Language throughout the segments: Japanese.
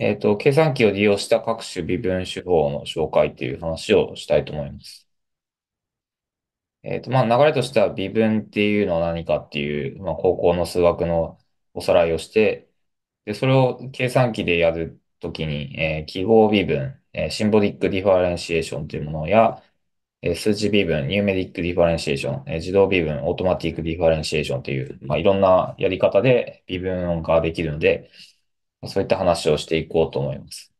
えっと、計算機を利用した各種微分手法の紹介っていう話をしたいと思います。えっと、まあ、流れとしては微分っていうのは何かっていう、まあ、高校の数学のおさらいをして、で、それを計算機でやるときに、えー、記号微分、えー、シンボリックディファレンシエーションというものや、えー、数字微分、ニューメリックディファレンシエーション、えー、自動微分、オートマティックディファレンシエーションという、まあ、いろんなやり方で微分ができるので、そういった話をしていこうと思います。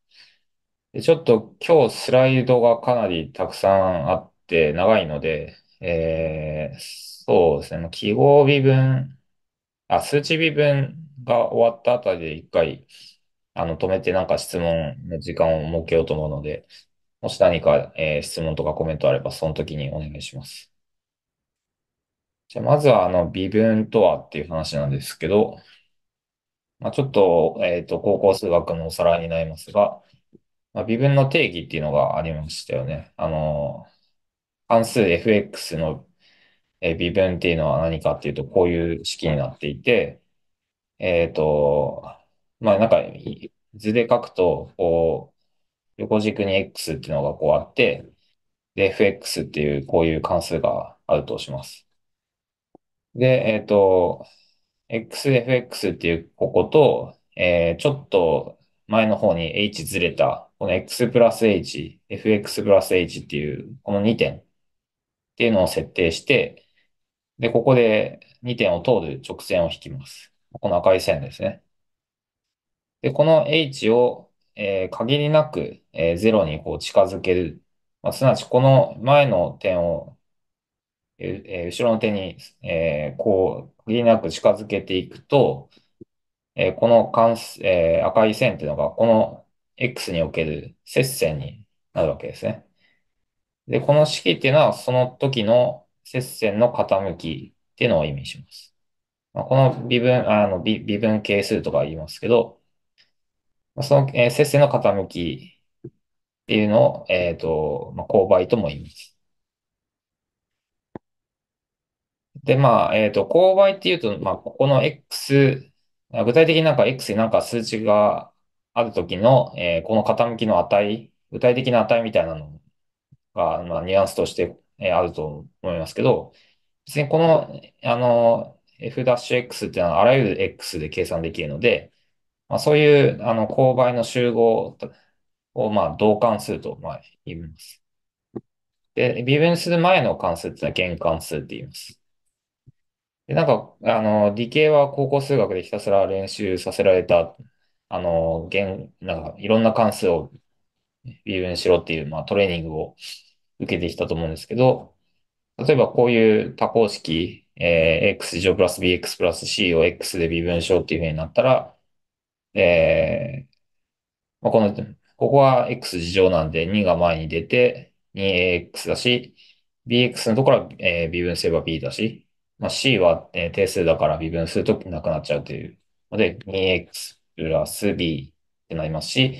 で、ちょっと今日スライドがかなりたくさんあって長いので、えー、そうですね、記号微分、あ、数値微分が終わったあたりで一回、あの、止めてなんか質問の時間を設けようと思うので、もし何か、えー質問とかコメントあれば、その時にお願いします。じゃあ、まずは、あの、微分とはっていう話なんですけど、まあ、ちょっと、えっ、ー、と、高校数学のおさらいになりますが、まあ、微分の定義っていうのがありましたよね。あの、関数 fx の、え微分っていうのは何かっていうと、こういう式になっていて、えっ、ー、と、まあ、なんか、図で書くと、こう、横軸に x っていうのがこうあって、で、fx っていうこういう関数があるとします。で、えっ、ー、と、XFX っていうここと、えー、ちょっと前の方に H ずれた、この X プラス H、FX プラス H っていう、この2点っていうのを設定して、で、ここで2点を通る直線を引きます。この赤い線ですね。で、この H を、えー、限りなく、えー、0にこう近づける。まあ、すなわちこの前の点をえー、後ろの手に、えー、こう、限りなく近づけていくと、えー、この関、えー、赤い線っていうのが、この X における接線になるわけですね。で、この式っていうのは、その時の接線の傾きっていうのを意味します。まあ、この微分、あの微、微分係数とか言いますけど、その、えー、接線の傾きっていうのを、えっ、と、まあ、勾配とも言います。で、まあ、えっと、勾配っていうと、まあ、ここの X、具体的になんか X になんか数値がある時の、えーこの傾きの値、具体的な値みたいなのが、まあ、ニュアンスとして、えーあると思いますけど、別にこの、あの、F'X っていうのはあらゆる X で計算できるので、まあ、そういう、あの、勾配の集合を、まあ、同関数と、まあ、言います。で、微分する前の関数っていうのは原関数って言います。で、なんか、あの、理系は高校数学でひたすら練習させられた、あの、言、なんか、いろんな関数を微分しろっていう、まあ、トレーニングを受けてきたと思うんですけど、例えばこういう多項式、えー、x 乗プラス bx プラス c を x で微分しようっていうふうになったら、えー、まあ、この、ここは x 次乗なんで2が前に出て 2ax だし、bx のところは、えー、微分すれば b だし、まあ、C は、定数だから微分するとなくなっちゃうという。ので、2x プラス b ってなりますし、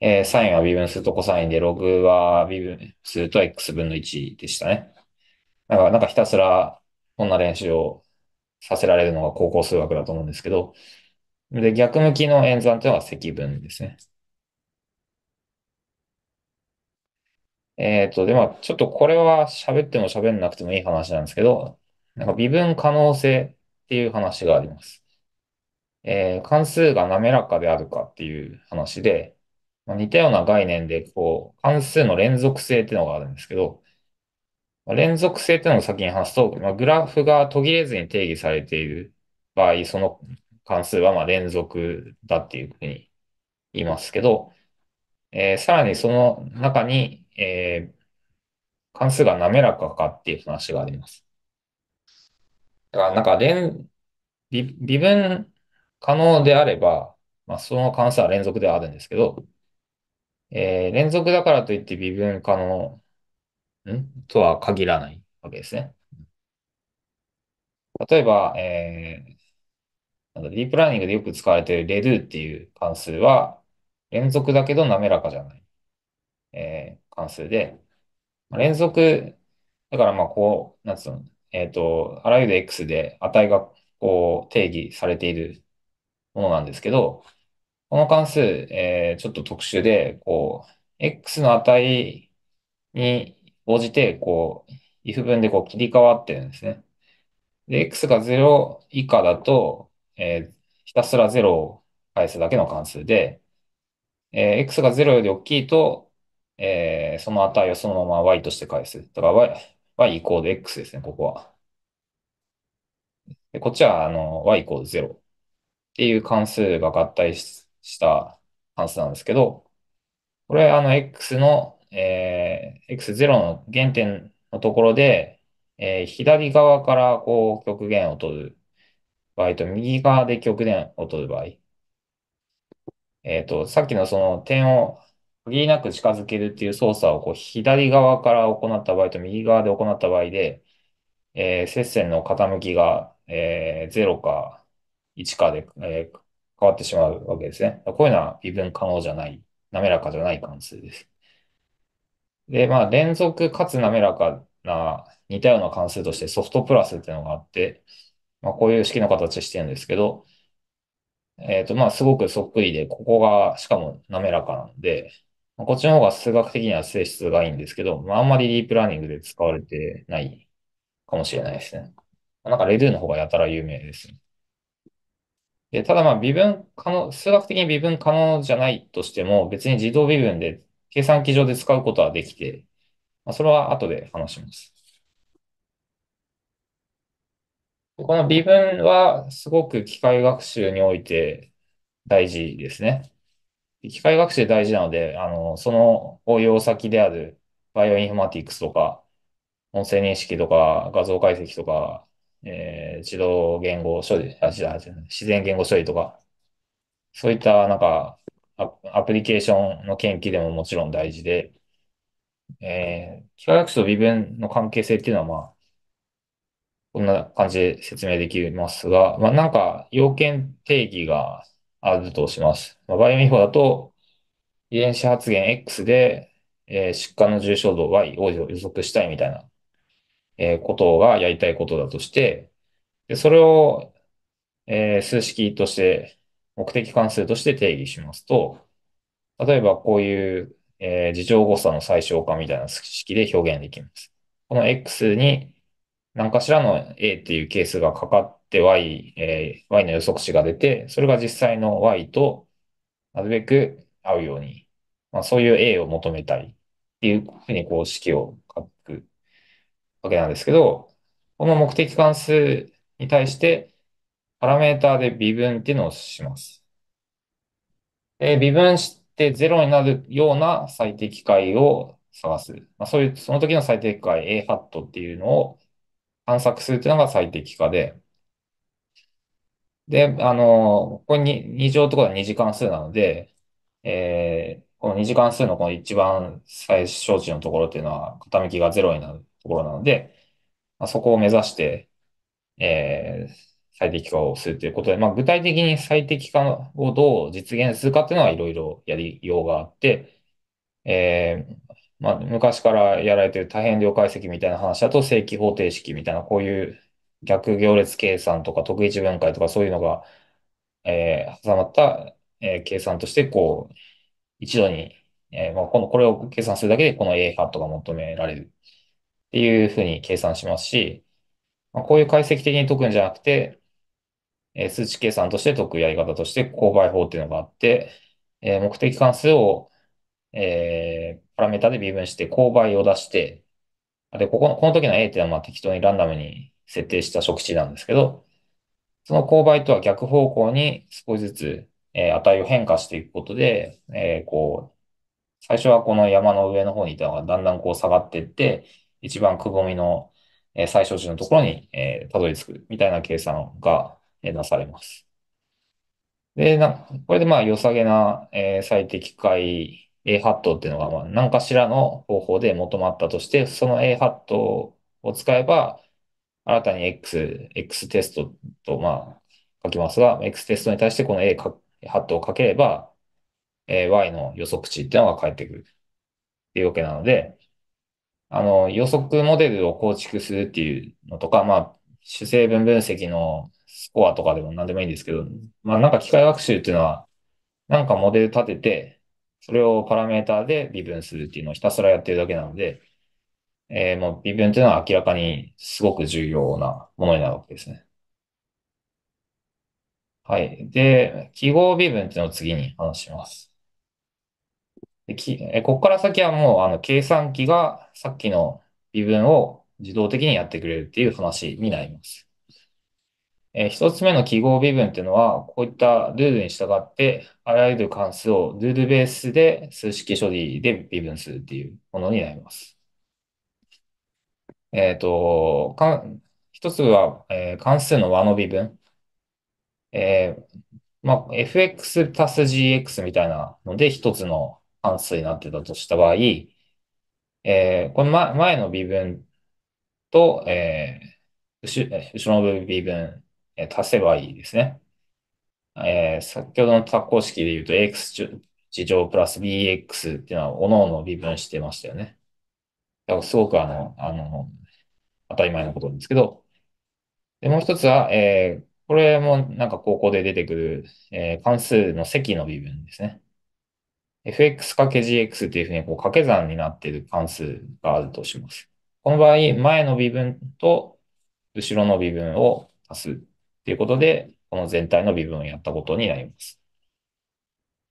えー、サインは微分するとコサインで、ログは微分すると x 分の1でしたね。なんか、なんかひたすらこんな練習をさせられるのが高校数学だと思うんですけど、で、逆向きの演算というのは積分ですね。えっと、で、まあ、ちょっとこれは喋っても喋んなくてもいい話なんですけど、なんか微分可能性っていう話があります。えー、関数が滑らかであるかっていう話で、まあ、似たような概念で、こう、関数の連続性っていうのがあるんですけど、まあ、連続性っていうのを先に話すと、まあ、グラフが途切れずに定義されている場合、その関数はま連続だっていうふうに言いますけど、えー、さらにその中に、えー、関数が滑らかかっていう話があります。だからなんか連、微微分可能であれば、まあ、その関数は連続ではあるんですけど、えー、連続だからといって微分可能、んとは限らないわけですね。例えば、えー、なんディープラーニングでよく使われているレドゥっていう関数は、連続だけど滑らかじゃない、えー、関数で、連続、だからまあこう、なんつうの、えっ、と、あらゆる X で値がこう定義されているものなんですけど、この関数、えー、ちょっと特殊で、こう、X の値に応じて、こう、if 文でこう切り替わってるんですね。で、X が0以下だと、えー、ひたすら0を返すだけの関数で、えー、X が0より大きいと、えー、その値をそのまま Y として返す。だから Y、y イコール x ですね、ここは。でこっちはあの y イコール0っていう関数が合体した関数なんですけど、これあの x の、えー、x0 の原点のところで、えー、左側からこう極限を取る場合と右側で極限を取る場合。えっ、ー、と、さっきのその点を限りなく近づけるっていう操作をこう左側から行った場合と右側で行った場合で、えー、接線の傾きが、えー、0か1かで、えー、変わってしまうわけですね。こういうのは微分可能じゃない、滑らかじゃない関数です。で、まあ、連続かつ滑らかな似たような関数としてソフトプラスっていうのがあって、まあ、こういう式の形してるんですけど、えっ、と、まあ、すごくそっくりで、ここがしかも滑らかなんで、こっちの方が数学的には性質がいいんですけど、まあ、あんまりディープラーニングで使われてないかもしれないですね。なんかレドゥの方がやたら有名ですね。で、ただまあ微分可能、数学的に微分可能じゃないとしても、別に自動微分で計算機上で使うことはできて、まあ、それは後で話します。この微分はすごく機械学習において大事ですね。機械学習大事なので、あの、その応用先であるバイオインフォマティクスとか、音声認識とか、画像解析とか、えー、自動言語処理、あ、違う、自然言語処理とか、そういったなんかア、アプリケーションの研究でももちろん大事で、えー、機械学習と微分の関係性っていうのは、まあ、こんな感じで説明できますが、まあ、なんか、要件定義があるとします。まあ、バイオミフォだと、遺伝子発現 X で、えー、疾患の重症度 Y を予測したいみたいな、えー、ことがやりたいことだとして、で、それを、えー、数式として、目的関数として定義しますと、例えばこういう、えー、事情誤差の最小化みたいな式で表現できます。この X に何かしらの A っていうケースがかかって Y、えー、Y の予測値が出て、それが実際の Y となるべく合うように、まあ、そういう A を求めたいっていうふうにこう式を書くわけなんですけど、この目的関数に対して、パラメーターで微分っていうのをします。で微分して0になるような最適解を探す。まあ、そういう、その時の最適解 A ハットっていうのを探索するというのが最適化で、で、あの、これに2乗ってことは2次関数なので、えー、この2次関数のこの一番最小値のところっていうのは傾きが0になるところなので、まあ、そこを目指して、えー、最適化をするということで、まあ、具体的に最適化をどう実現するかっていうのはいろいろやりようがあって、えー、まあ、昔からやられてる多変量解析みたいな話だと正規方程式みたいな、こういう逆行列計算とか特値分解とかそういうのが、えー、挟まった、えー、計算として、こう、一度に、えー、まあ、この、これを計算するだけで、この A ハットが求められるっていうふうに計算しますし、まあ、こういう解析的に解くんじゃなくて、えー、数値計算として解くやり方として、勾配法っていうのがあって、えー、目的関数を、えー、パラメータで微分して、勾配を出して、で、ここの、この時の A っていうのはまあ適当にランダムに設定した触値なんですけど、その勾配とは逆方向に少しずつ、えー、値を変化していくことで、えー、こう、最初はこの山の上の方にいたのがだんだんこう下がっていって、一番くぼみの、え最小値のところに、えたどり着くみたいな計算が、えなされます。で、な、これでまあ良さげな、え最適解 A ハットっていうのが、まあ、何かしらの方法で求まったとして、その A ハットを使えば、新たに X、X テストと、まあ、書きますが、X テストに対してこの A ハットをかければ、Y の予測値っていうのが返ってくるっていうわけなので、あの、予測モデルを構築するっていうのとか、まあ、主成分分析のスコアとかでも何でもいいんですけど、まあ、なんか機械学習っていうのは、なんかモデル立てて、それをパラメーターで微分するっていうのをひたすらやってるだけなので、えー、もう微分っていうのは明らかにすごく重要なものになるわけですね。はい。で、記号微分っていうのを次に話します。できえここから先はもうあの計算機がさっきの微分を自動的にやってくれるっていう話になります。え一つ目の記号微分っていうのは、こういったルールに従って、あらゆる関数をルールベースで数式処理で微分するっていうものになります。えっ、ー、と、か一つは、えー、関数の和の微分。えー、まあ、fx 足す gx みたいなので一つの関数になってたとした場合、えー、この前の微分と、えー、後ろの微分え足せばいいですね。えー、先ほどの多項式で言うと AX 事乗プラス BX っていうのは、おのおの微分してましたよね。だからすごくあの、あの、当たり前のことですけど。で、もう一つは、えー、これもなんか高校で出てくる、えー、関数の積の微分ですね。fx かけ gx っていうふうにこう掛け算になっている関数があるとします。この場合、前の微分と後ろの微分を足すっていうことで、この全体の微分をやったことになります。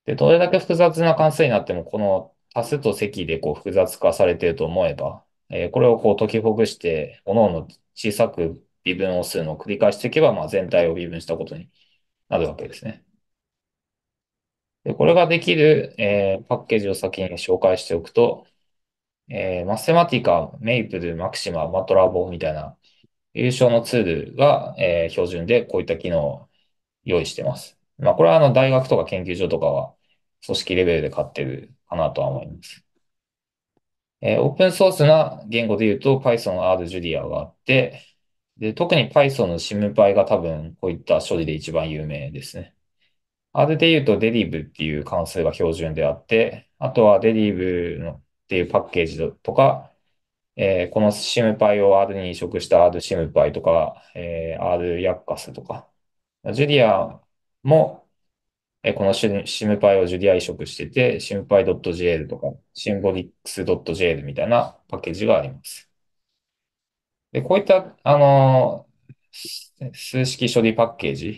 で、どれだけ複雑な関数になっても、この多数と積でこう複雑化されていると思えば、えー、これをこう解きほぐして、各々小さく微分をするのを繰り返していけば、まあ、全体を微分したことになるわけですね。で、これができる、えー、パッケージを先に紹介しておくと、えー、マセマティカ、メイプル、マクシマ、マトラボみたいな優勝のツールが、えー、標準でこういった機能を用意してます。まあ、これはあの大学とか研究所とかは組織レベルで買ってるかなとは思います。えー、オープンソースな言語で言うと Python、R、Julia があって、で、特に Python の SimPy が多分こういった処理で一番有名ですね。R で言うと Deriv っていう関数が標準であって、あとは Deriv のっていうパッケージとか、えー、このシムパイを R に移植した R シムパイとか、えー、R ヤッカスとか、ジュリアも、えー、このシムパイをジュリア移植してて、シムパイ .jl とか、シンボリックス .jl みたいなパッケージがあります。で、こういった、あの数式処理パッケージっ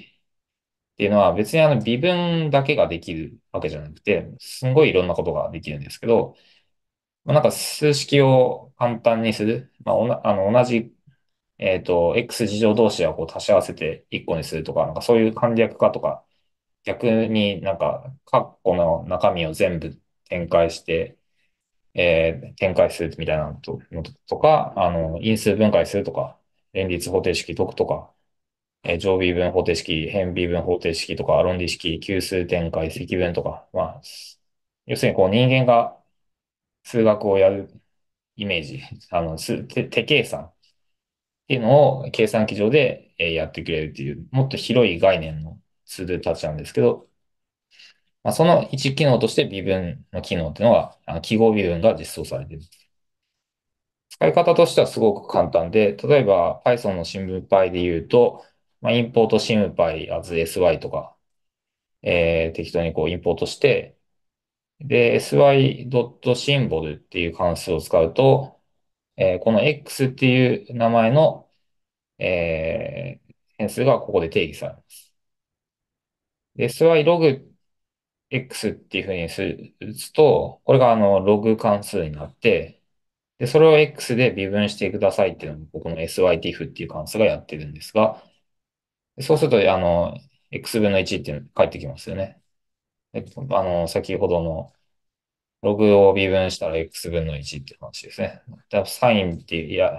ていうのは別にあの微分だけができるわけじゃなくて、すんごいいろんなことができるんですけど、なんか数式を簡単にする。まあ、おな、あの、同じ、えっと、x 事乗同士はこう足し合わせて1個にするとか、なんかそういう簡略化とか、逆になんか、括弧の中身を全部展開して、えー、展開するみたいなのとのとか、あの、因数分解するとか、連立方程式解くとか、えー、常微分方程式、変微分方程式とか、論理式、級数展開、積分とか、まあ、要するにこう人間が数学をやるイメージ、あの、手手計算っていうのを計算機上でやってくれるっていう、もっと広い概念のツールたちなんですけど、まあ、その一機能として微分の機能っていうのは、あの記号微分が実装されている。使い方としてはすごく簡単で、例えば Python の新聞 Py で言うと、まあ、インポート新聞 Py as sy とか、えー、適当にこうインポートして、で、sy.symbol っていう関数を使うと、えー、この x っていう名前の、えー、変数がここで定義されます。で、sylogx っていうふうにす打つと、これがあの、ログ関数になって、で、それを x で微分してくださいっていうのも、ここの sytif っていう関数がやってるんですが、そうすると、あの、x 分の1って返ってきますよね。えっと、あの、先ほどの、ログを微分したら x 分の1って話ですね。サインって、いや、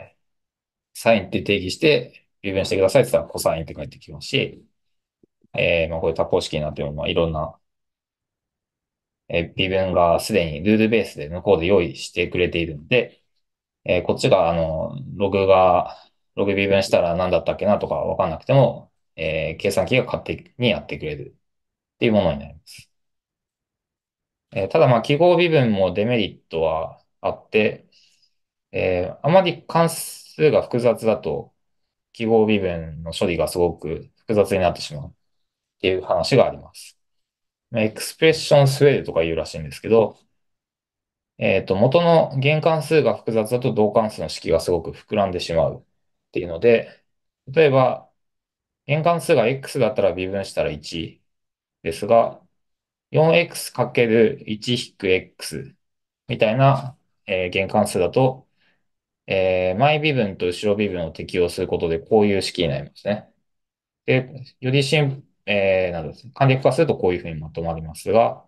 サインって定義して、微分してくださいって言ったら、コサインって返ってきますし、えー、まあ、こう多項式になっても、まあ、いろんな、えー、微分がすでにルールベースで向こうで用意してくれているので、えー、こっちが、あの、ログが、ログ微分したら何だったっけなとかわかんなくても、えー、計算機が勝手にやってくれるっていうものになります。えー、ただ、まあ、記号微分もデメリットはあって、えー、あまり関数が複雑だと、記号微分の処理がすごく複雑になってしまうっていう話があります。エクスプレッションスウェルとか言うらしいんですけど、えっ、と、元の原関数が複雑だと同関数の式がすごく膨らんでしまうっていうので、例えば、原関数が x だったら微分したら1ですが、4x×1-x みたいな、えー、原関数だと、えー、前微分と後ろ微分を適用することで、こういう式になりますね。で、よりシン、えー、なんですね。簡略化するとこういうふうにまとまりますが、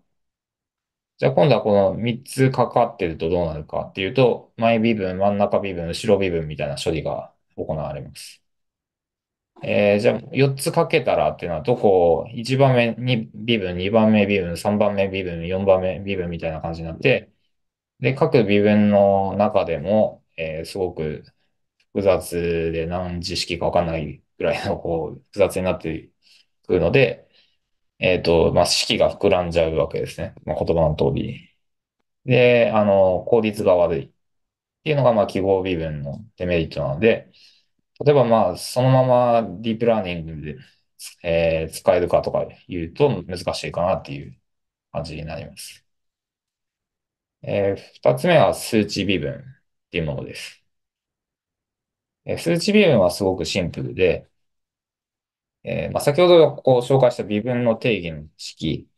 じゃあ今度はこの3つかかってるとどうなるかっていうと、前微分、真ん中微分、後ろ微分みたいな処理が行われます。えー、じゃあ、4つ書けたらっていうのは、どこを、1番目に微分、2番目微分、3番目微分、4番目微分みたいな感じになって、で、各微分の中でも、えー、すごく複雑で何知識かわかんないぐらいの、こう、複雑になってくるので、えっ、と、まあ、式が膨らんじゃうわけですね。まあ、言葉の通りで、あの、効率が悪いっていうのが、まあ、記号微分のデメリットなので、例えばまあ、そのままディープラーニングで、えー使えるかとか言うと難しいかなっていう感じになります。えー二つ目は数値微分っていうものです。えー数値微分はすごくシンプルで、えーまあ、先ほどこう紹介した微分の定義の式、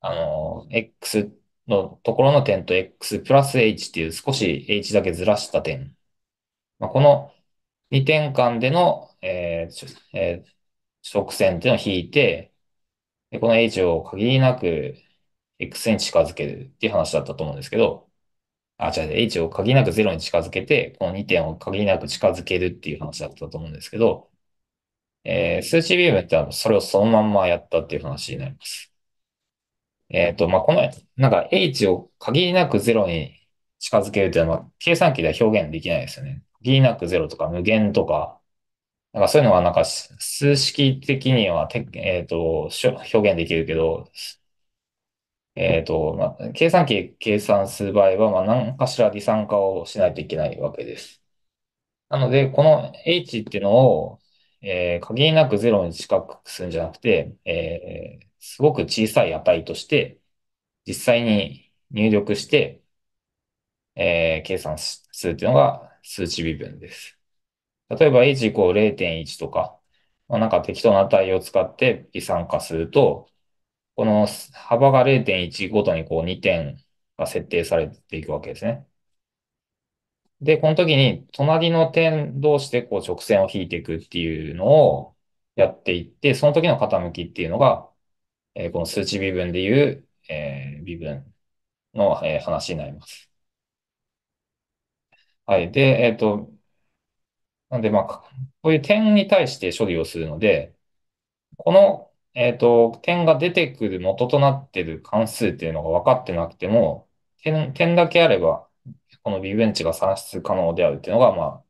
あの、x のところの点と x プラス h っていう少し h だけずらした点。まあ、この2点間での、えーえー直線っていうのを引いて、で、この h を限りなく x に近づけるっていう話だったと思うんですけど、あ、違う、h を限りなく0に近づけて、この2点を限りなく近づけるっていう話だったと思うんですけど、えー、数値ビームってはそれをそのまんまやったっていう話になります。えっと、まあ、この、なんか h を限りなく0に近づけるっていうのは、計算機では表現できないですよね。リーナックゼロとか無限とか、なんかそういうのはなんか数式的にはて、えっ、ー、と、表現できるけど、えっ、ー、と、まあ、計算機計算する場合は、まあ、何かしら離散化をしないといけないわけです。なので、この H っていうのを、えー、限りなくゼロに近くするんじゃなくて、えー、すごく小さい値として、実際に入力して、えー、計算するっていうのが、数値微分です。例えば h イコール0.1とか、まあ、なんか適当な値を使って微酸化すると、この幅が0.1ごとにこう2点が設定されていくわけですね。で、この時に隣の点同士でこう直線を引いていくっていうのをやっていって、その時の傾きっていうのが、えー、この数値微分でいう、えー、微分の、えー、話になります。はい。で、えっと、なんで、まあ、こういう点に対して処理をするので、この、えっと、点が出てくる元となっている関数っていうのが分かってなくても、点、点だけあれば、この微分値が算出可能であるっていうのが、ま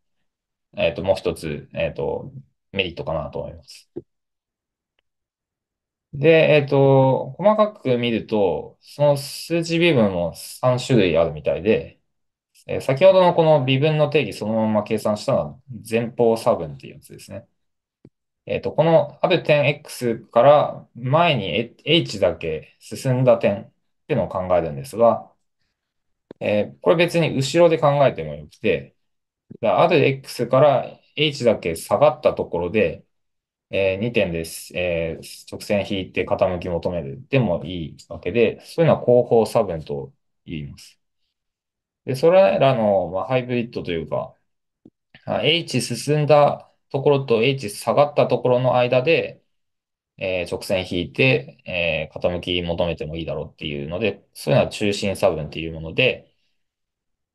あ、えっと、もう一つ、えっと、メリットかなと思います。で、えっと、細かく見ると、その数値微分も3種類あるみたいで、え先ほどのこの微分の定義そのまま計算したのは前方差分っていうやつですね。えっ、ー、と、このある点 x から前に h だけ進んだ点っていうのを考えるんですが、えー、これ別に後ろで考えてもよくて、ある x から h だけ下がったところで、えー、2点です、えー、直線引いて傾き求めるでもいいわけで、そういうのは後方差分と言います。で、それらの、まあ、ハイブリッドというか、H 進んだところと H 下がったところの間で、えー、直線引いて、えー、傾き求めてもいいだろうっていうので、そういうのは中心差分っていうもので、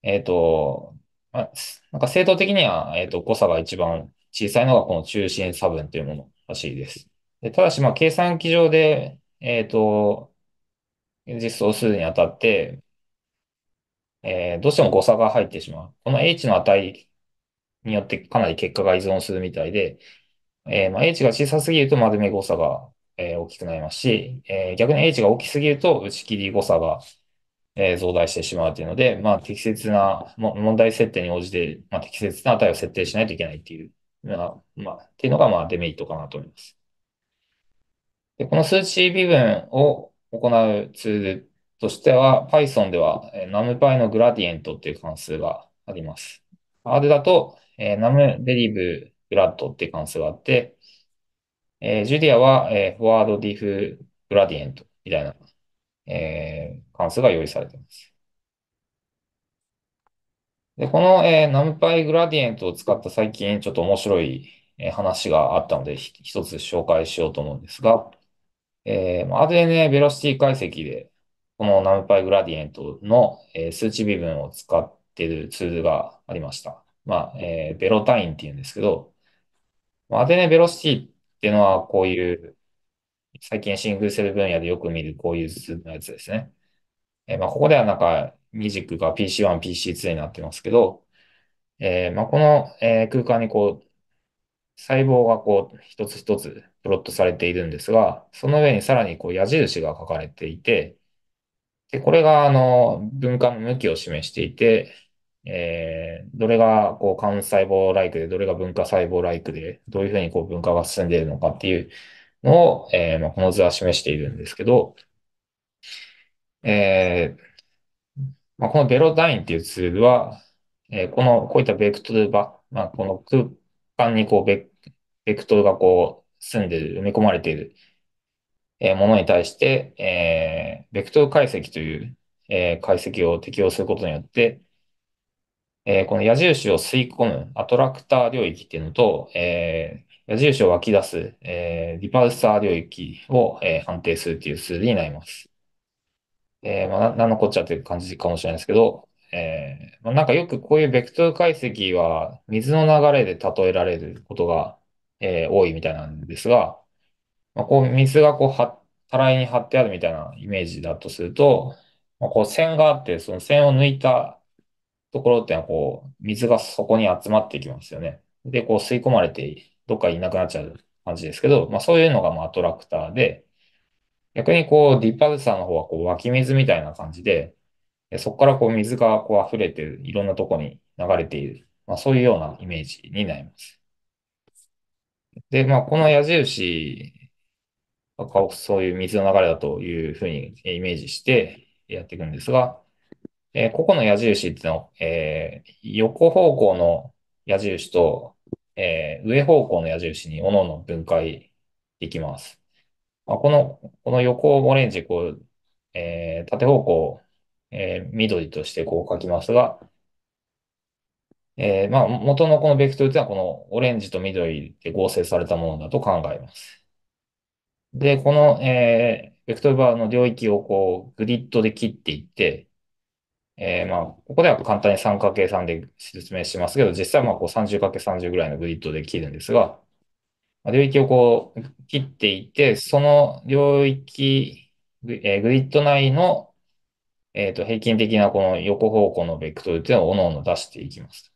えっ、と、まあ、なんか正当的には、えっ、と、誤差が一番小さいのがこの中心差分というものらしいです。で、ただし、まあ、計算機上で、えっ、と、実装するにあたって、えー、どうしても誤差が入ってしまう。この h の値によってかなり結果が依存するみたいで、えー、まあ、h が小さすぎると丸め誤差が、えー、大きくなりますし、えー、逆に h が大きすぎると打ち切り誤差が、えー、増大してしまうというので、まあ、適切な問題設定に応じて、まあ、適切な値を設定しないといけないっていう、まあ、まあ、っていうのが、まあ、デメリットかなと思います。で、この数値微分を行うツールとしては Python では NumPy のグラディエントっていう関数があります。R だと NumDeriv g ラッドっていう関数があって、えー、ジュディアは、え w フォワードディフグラディエントみたいな、えー、関数が用意されています。で、この、えー、NumPy グラディエントを使った最近ちょっと面白い、え話があったので、一つ紹介しようと思うんですが、えー、RNA ベロシティ解析でこのナムパイグラディエントの、数値微分を使っているツールがありました。まあ、えー、ベロ単位っていうんですけど、まあ、アテネベロシティっていうのはこういう、最近シングルセル分野でよく見るこういう図のやつですね。えー、まあ、ここではなんか、ミックが PC1、PC2 になってますけど、えー、まあ、この、空間にこう、細胞がこう、一つ一つプロットされているんですが、その上にさらにこう矢印が書かれていて、で、これが、あの、文化の向きを示していて、えー、どれが、こう、幹細胞ライクで、どれが文化細胞ライクで、どういうふうに、こう、文化が進んでいるのかっていうのを、えー、まあ、この図は示しているんですけど、えー、まあ、このベロダインっていうツールは、えー、この、こういったベクトルば、まあ、この空間に、こうベ、ベクトルが、こう、住んでる、埋め込まれているえものに対して、えベクトル解析という、え解析を適用することによって、えこの矢印を吸い込むアトラクター領域っていうのと、え矢印を湧き出す、えリパルサー領域を、え判定するっていう数字になります。えまあ、な、のこっちゃっていう感じかもしれないですけど、えまあ、なんかよくこういうベクトル解析は水の流れで例えられることが、え多いみたいなんですが、まあ、こう水がこうは、たらいに張ってあるみたいなイメージだとすると、まあ、こう線があって、その線を抜いたところってのはこう、水がそこに集まってきますよね。で、こう吸い込まれて、どっかいなくなっちゃう感じですけど、まあそういうのがまあアトラクターで、逆にこう、ディパルサーの方はこう湧き水みたいな感じで、そこからこう水がこう溢れていろんなとこに流れている。まあそういうようなイメージになります。で、まあこの矢印そういう水の流れだというふうにイメージしてやっていくんですが、えー、ここの矢印っていうのは、えー、横方向の矢印と、えー、上方向の矢印におのおの分解できます。まあ、この、この横をオレンジ、こう、えー、縦方向、えー、緑としてこう書きますが、えー、まあ、元のこのベクトルっていうのはこのオレンジと緑で合成されたものだと考えます。で、この、えー、ベクトルバーの領域をこう、グリッドで切っていって、えー、まあ、ここでは簡単に 3×3 で説明しますけど、実際はまあこう 30×30 ぐらいのグリッドで切るんですが、領域をこう切っていって、その領域、えー、グリッド内の、えっと平均的なこの横方向のベクトルっていうのを各々出していきます。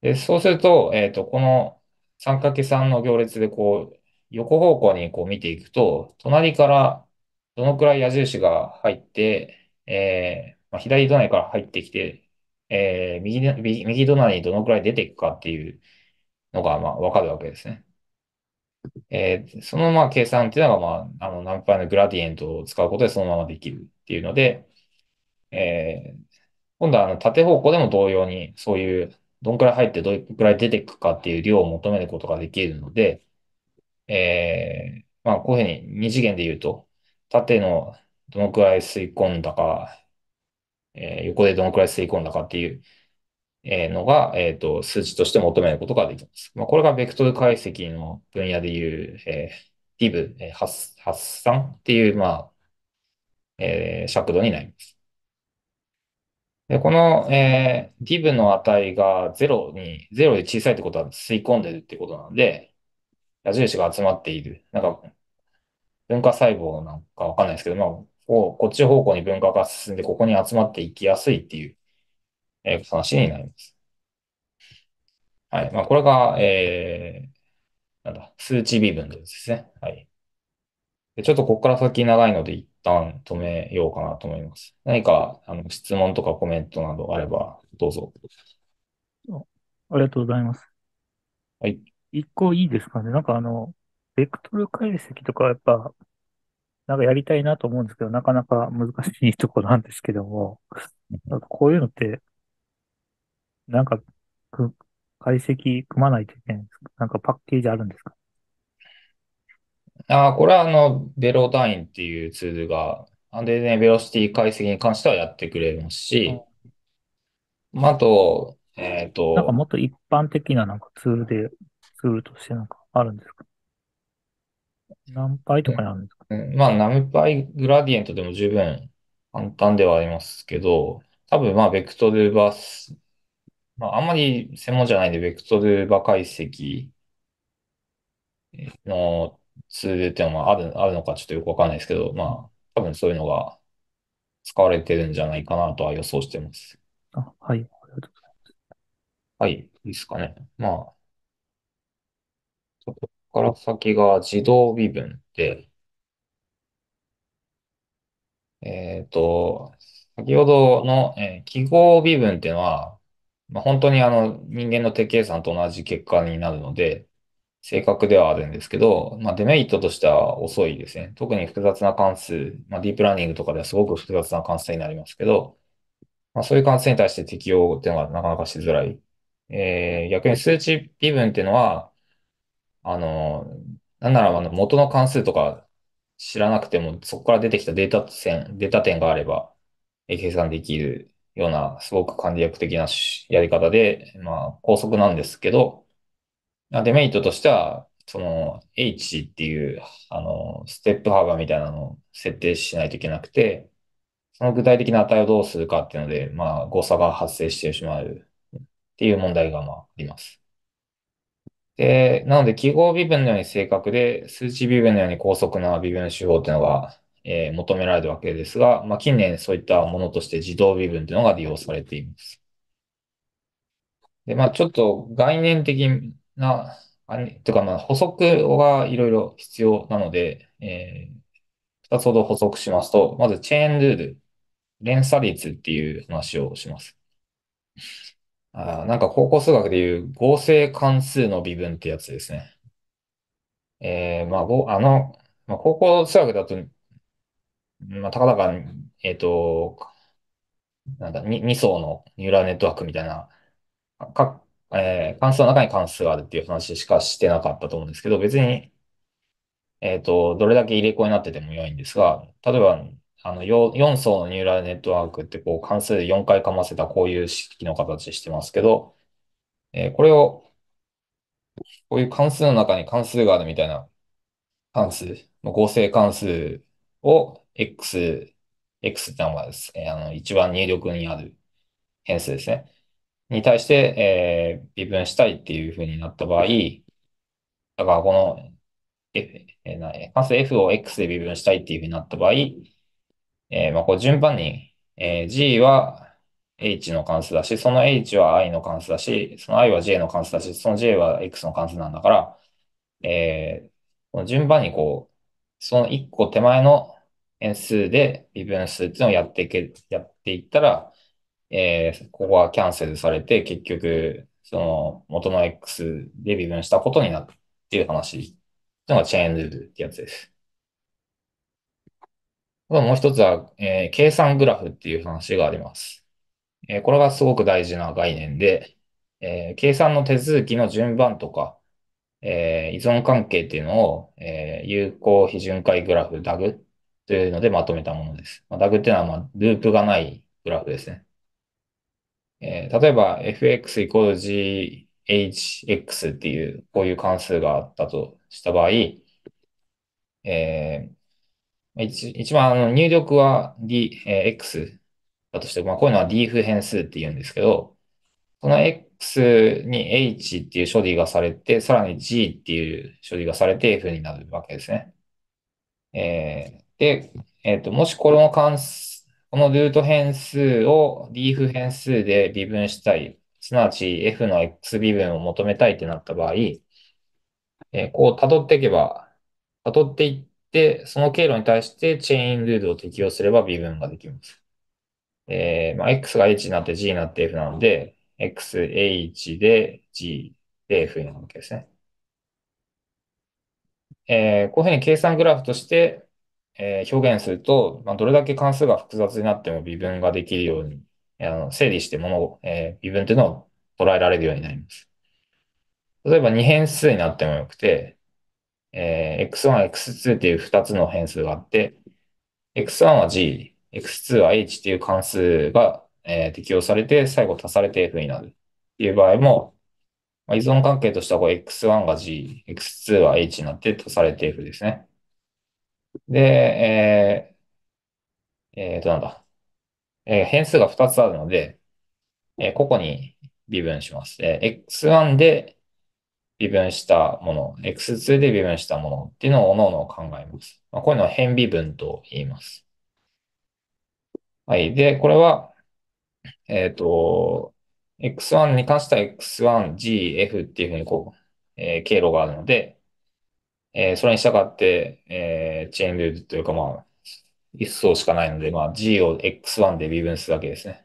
で、そうすると、えっ、と、この 3×3 の行列でこう、横方向にこう見ていくと、隣からどのくらい矢印が入って、えー、まあ、左隣から入ってきて、えー、右右、右隣にどのくらい出ていくかっていうのが、まあ、わかるわけですね。えー、その、まあ、計算っていうのが、まあ、あの、ナンパイのグラディエントを使うことでそのままできるっていうので、えー、今度はあの縦方向でも同様に、そういう、どんくらい入ってどのくらい出ていくかっていう量を求めることができるので、えー、まあ、こういうふうに二次元で言うと、縦のどのくらい吸い込んだか、えー、横でどのくらい吸い込んだかっていう、えー、のが、えっと、数値として求めることができます。まあ、これがベクトル解析の分野でいう、えー、ティブ、えー、発、発散っていう、まあ、えー、尺度になります。で、この、えー、div の値が0に、0で小さいってことは吸い込んでるってことなんで、矢印が集まっている。なんか、文化細胞なんかわかんないですけど、まあ、ここっち方向に文化が進んで、ここに集まっていきやすいっていう、えー、話になります。はい。まあ、これが、えー、なんだ、数値微分ですね。はい。で、ちょっとここから先長いので一旦止めようかなと思います。何か、あの、質問とかコメントなどあれば、どうぞ。ありがとうございます。はい。一個いいですかね。なんかあの、ベクトル解析とかやっぱ、なんかやりたいなと思うんですけど、なかなか難しいとこなんですけども、なんかこういうのって、なんか解析組まないといけないんですかなんかパッケージあるんですかああ、これはあの、ベロダインっていうツールが、あでね、ベロシティ解析に関してはやってくれますし、まあ、あと、えっと、なんかもっと一般的ななんかツールでツールとしてなんかあるんですか何倍とかにあるんですか、うん、まあ、何倍グラディエントでも十分簡単ではありますけど、多分まあ、ベクトルバス、まあ、あんまり専門じゃないんで、ベクトルバ解析のツールっていうのはある、あるのかちょっとよくわかんないですけど、まあ、多分そういうのが使われてるんじゃないかなとは予想してます。あ、はい、ありがとうございます。はい、いいですかね。まあ、ここから先が自動微分で、えっと、先ほどの、えー記号微分っていうのは、まあ、本当にあの人間の手計算と同じ結果になるので、正確ではあるんですけど、まあ、デメリットとしては遅いですね。特に複雑な関数、まあ、ディープラーニングとかではすごく複雑な関数になりますけど、まあ、そういう関数に対して適用っていうのはなかなかしづらい。えー逆に数値微分っていうのは、あの、なんならあの元の関数とか知らなくても、そこから出てきたデータ線、データ点があれば、計算できるような、すごく簡略的なやり方で、まあ、高速なんですけど、デメリットとしては、その H っていう、あの、ステップ幅みたいなのを設定しないといけなくて、その具体的な値をどうするかっていうので、まあ、誤差が発生してしまうっていう問題が、まあ、あります。で、なので記号微分のように正確で、数値微分のように高速な微分手法っていうのが、えー、求められるわけですが、まあ、近年そういったものとして自動微分というのが利用されています。で、まあ、ちょっと概念的な、あれ、というかま補足がいろいろ必要なので、えー、2つほど補足しますと、まずチェーンルール、連鎖率っていう話をします。あなんか高校数学でいう合成関数の微分ってやつですね。えー、まあ、ごあの、まあ、高校数学だと、まあ、たかだか、えっと、なんだ、2、二層のニューラルネットワークみたいな、か、えー、関数の中に関数があるっていう話しかしてなかったと思うんですけど、別に、えっと、どれだけ入れ子になってても良いんですが、例えば、あの 4, 層のニューラルネットワークってこう関数で4回かませたこういう式の形してますけど、えー、これを、こういう関数の中に関数があるみたいな関数、合成関数を x、x ってのがですね、あの一番入力にある変数ですね。に対して、えー、微分したいっていうふうになった場合、だからこの F、えー、関数 f を x で微分したいっていうふうになった場合、えー、まあ、こう順番に、えー、G は H の関数だし、その H は I の関数だし、その I は J の関数だし、その J は X の関数なんだから、えー、順番にこう、その1個手前の変数で微分数っていうのをやっていけ、やっていったら、えー、ここはキャンセルされて、結局、その元の X で微分したことになるっていう話っていうのがチェーンルールってやつです。あもう一つは、えー、計算グラフっていう話があります。えー、これがすごく大事な概念で、えー、計算の手続きの順番とか、え依存関係っていうのを、え有効非巡回グラフ、ダグというのでまとめたものです。まあ、ダグっていうのは、まあ、ループがないグラフですね。え例えば fx イコール GHX っていう、こういう関数があったとした場合、えー、一一番入力は D、X だとして、まあ、こういうのは D f 変数って言うんですけど、この X に H っていう処理がされて、さらに G っていう処理がされて F になるわけですね。えー、で、えー、と、もしこの関数、このルート変数を D f 変数で微分したい、すなわち F の X 微分を求めたいってなった場合、えー、こう辿っていけば、辿っていって、で、その経路に対してチェーンルールを適用すれば微分ができます。えー、まあ、x が h になって g になって f なので、x、h で g で f になるわけですね。えー、こういうふうに計算グラフとして、えー、表現すると、まあ、どれだけ関数が複雑になっても微分ができるように、あの整理してものを、えー、微分というのを捉えられるようになります。例えば2変数になってもよくて、えー、x1、x2 っていう2つの変数があって、x1 は g、x2 は h っていう関数が、えー、適用されて、最後足されて f になるっていう場合も、まあ、依存関係としてはこう x1 が g、x2 は h になって足されて f ですね。で、えー、えー、と、なんだ。えー、変数が2つあるので、えー、ここに微分します。えー、x1 で微分したもの、x2 で微分したものっていうのを各々考えます。まあ、こういうのを変微分と言います。はい。で、これは、えっ、ー、と、x1 に関しては x1、g, f っていうふうにこう、えー、経路があるので、えー、それに従って、えー、チェーンールというか、まあ、一層しかないので、まあ、g を x1 で微分するだけですね。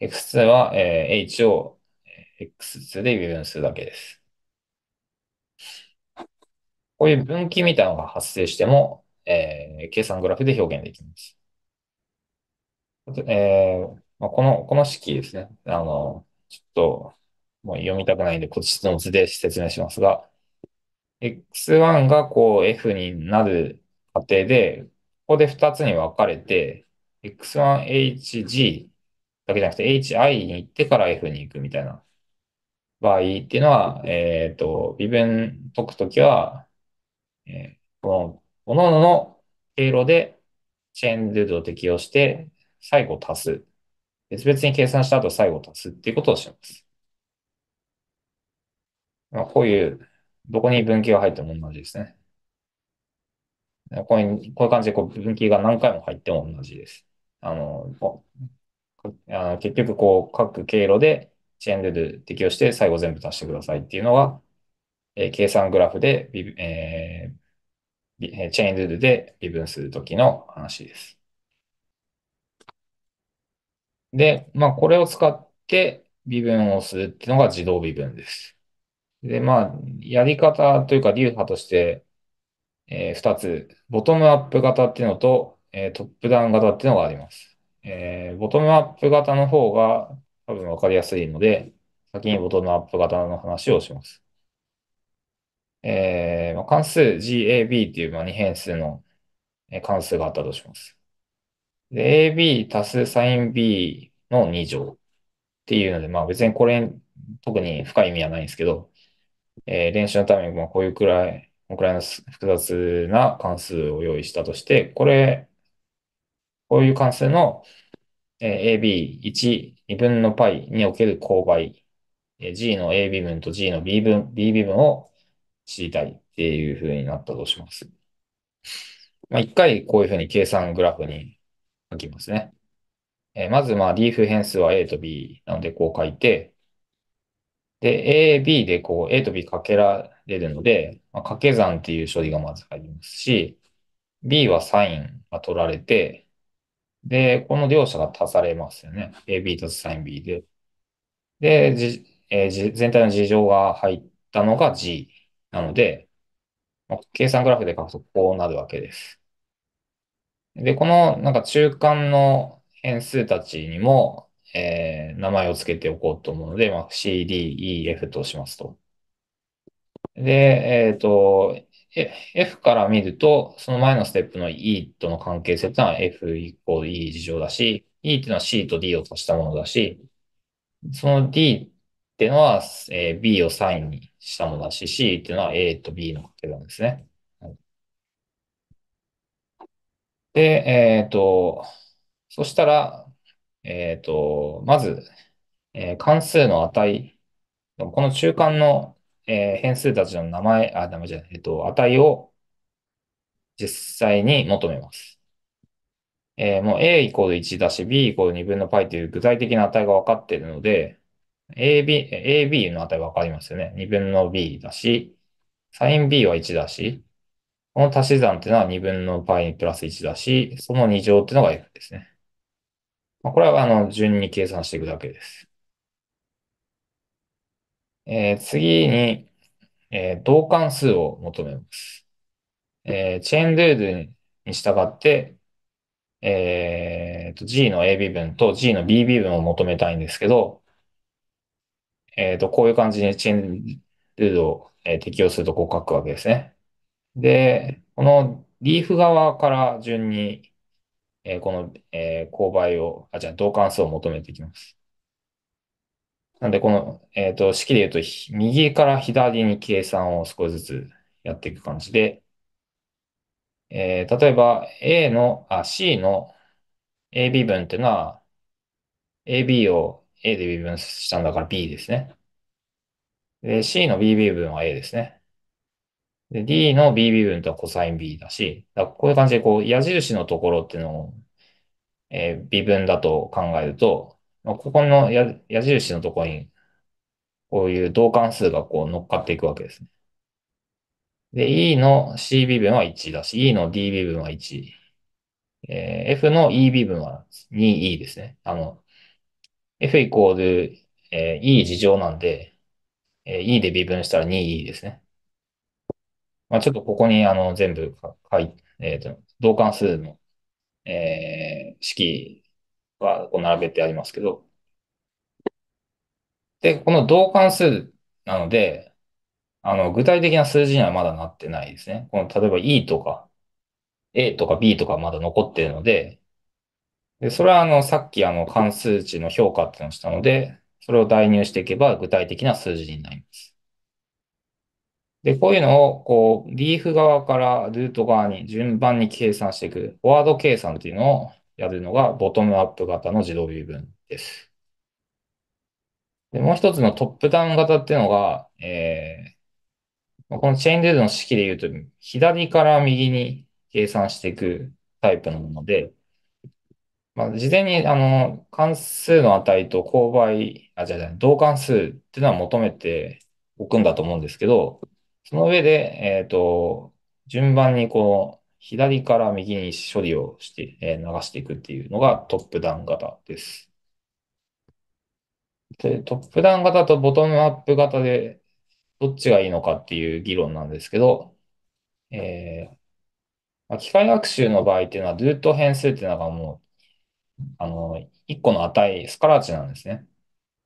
x2 は、えー、h を x2 で微分するだけです。こういう分岐みたいなのが発生しても、えー、計算グラフで表現できます。えー、まこの、この式ですね。あの、ちょっと、もう読みたくないんで、こっちの図で説明しますが、X1 がこう F になる過程で、ここで2つに分かれて、X1HG だけじゃなくて HI に行ってから F に行くみたいな場合っていうのは、えっ、ー、と、微分解くときは、えー、この、各々の経路でチェーンルールを適用して、最後足す。別々に計算した後最後足すっていうことをします。まあ、こういう、どこに分岐が入っても同じですね。こういうこういう感じでこう分岐が何回も入っても同じです。あの、あの結局こう各経路でチェーンルール適用して最後全部足してくださいっていうのがえ計算グラフでえー、チェーンルールで微分するときの話です。で、まあ、これを使って微分をするっていうのが自動微分です。で、まあ、やり方というか流派として、えー、2つ、ボトムアップ型っていうのと、えー、トップダウン型っていうのがあります。えー、ボトムアップ型の方が多分分かりやすいので、先にボトムアップ型の話をします。えー、関数 GAB っていう2変数の関数があったとします。で、AB 足すサイン B の2乗っていうので、まあ別にこれ特に深い意味はないんですけど、えー、練習のためにまあこういうくらい、このくらいの複雑な関数を用意したとして、これ、こういう関数の、え AB1、2分の π における勾配、え G の AB 分と G の B 分、BB 分を知りたいっていうふうになったとします。まあ、一回こういうふうに計算グラフに書きますね。えー、まず、まあ、リーフ変数は A と B なので、こう書いて、で、A、B でこう、A と B かけられるので、まあ、掛け算っていう処理がまず入りますし、B はサインが取られて、で、この両者が足されますよね。AB とサイン B で。で、じえー、全体の事情が入ったのが G。なので、計算グラフで書くとこうなるわけです。で、このなんか中間の変数たちにも、えー、名前を付けておこうと思うので、まあ、CDEF としますと。で、えっ、ー、と、F から見ると、その前のステップの E との関係性ってのは F イコール E 事情だし、E っていうのは C と D を足したものだし、その D っていうのは、えー、B をサインにしたものだし、C っていうのは A と B のかけ算ですね。で、えっ、ー、と、そしたら、えっ、ー、と、まず、えー、関数の値、この中間の、えー、変数たちの名前、あ、ダメじゃない、えっ、ー、と、値を実際に求めます。えー、もう A イコール1だし、B イコール2分の π という具体的な値が分かっているので、AB、AB のあたりわかりますよね。2分の B だし、サイン B は1だし、この足し算っていうのは2分の π プラス1だし、その2乗っていうのが f ですね。まあ、これはあの順に計算していくだけです。えー、次に、えー、同関数を求めます。えー、チェーンルールに従って、えーと、G の AB 分と G の BB 分を求めたいんですけど、えっ、ー、と、こういう感じにチェーンルールを、えー、適用するとこう書くわけですね。で、このリーフ側から順に、えー、この、えー、勾配を、あ、じゃあ同関数を求めていきます。なんで、この、えっ、と、式で言うと、右から左に計算を少しずつやっていく感じで、えー、例えば A の、あ、C の AB 分っていうのは、AB を A で B 分したんだから B ですね。で、C の BB 分は A ですね。で、D の BB 分とはコサイン B だし、だこういう感じで、こう、矢印のところっていうのを、えー、微分だと考えると、まあ、ここの矢矢印のところに、こういう同関数がこう乗っかっていくわけですね。で、E の c 微分は1だし、E の d 微分は1。えー、F の e 微分は 2E ですね。あの、F イコール、えー、E 事情なんで、えー、E で微分したら 2E ですね。まあ、ちょっとここにあの全部書い、えーと、同関数の、えー、式がこう並べてありますけど、で、この同関数なので、あの、具体的な数字にはまだなってないですね。この、例えば E とか、A とか B とかまだ残ってるので、で、それはあの、さっきあの、関数値の評価っていうのをしたので、それを代入していけば具体的な数字になります。で、こういうのを、こう、リーフ側からルート側に順番に計算していく、フォワード計算っていうのをやるのが、ボトムアップ型の自動微分です。で、もう一つのトップダウン型っていうのが、えー、このチェーンルールの式で言うと、左から右に計算していくタイプのもので、まあ、事前に、あの、関数の値と勾配、あ、じゃじゃ同関数っていうのは求めておくんだと思うんですけど、その上で、えっと、順番にこう、左から右に処理をして、えー流していくっていうのがトップダウン型です。で、トップダウン型とボトムアップ型で、どっちがいいのかっていう議論なんですけど、えーまあ、機械学習の場合っていうのは、ルート変数っていうのがもう、あの、1個の値、スカラー値なんですね。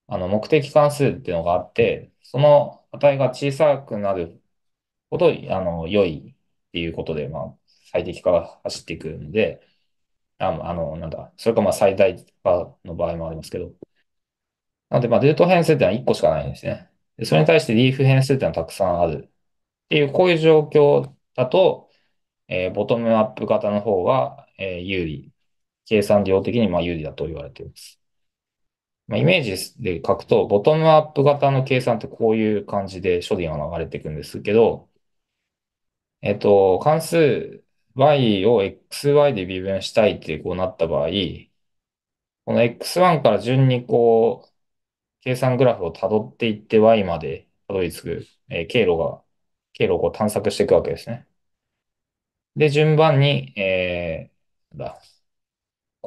あの、目的関数っていうのがあって、その値が小さくなるほど、あの、良いっていうことで、まあ、最適化が走っていくんで、ああの、なんだ、それかまあ最大化の場合もありますけど。なので、まあ、ルート変数っていうのは1個しかないんですね。で、それに対してリーフ変数っていうのはたくさんある。っていう、こういう状況だと、えー、ボトムアップ型の方が、えー、有利計算量的にまあ有利だと言われています。まあ、イメージで書くと、ボトムアップ型の計算ってこういう感じで処理が流れていくんですけど、えっと、関数 y を xy で微分したいってこうなった場合、この x1 から順にこう、計算グラフを辿っていって y まで辿り着く、えー、経路が、経路をこう探索していくわけですね。で、順番に、えー、だ、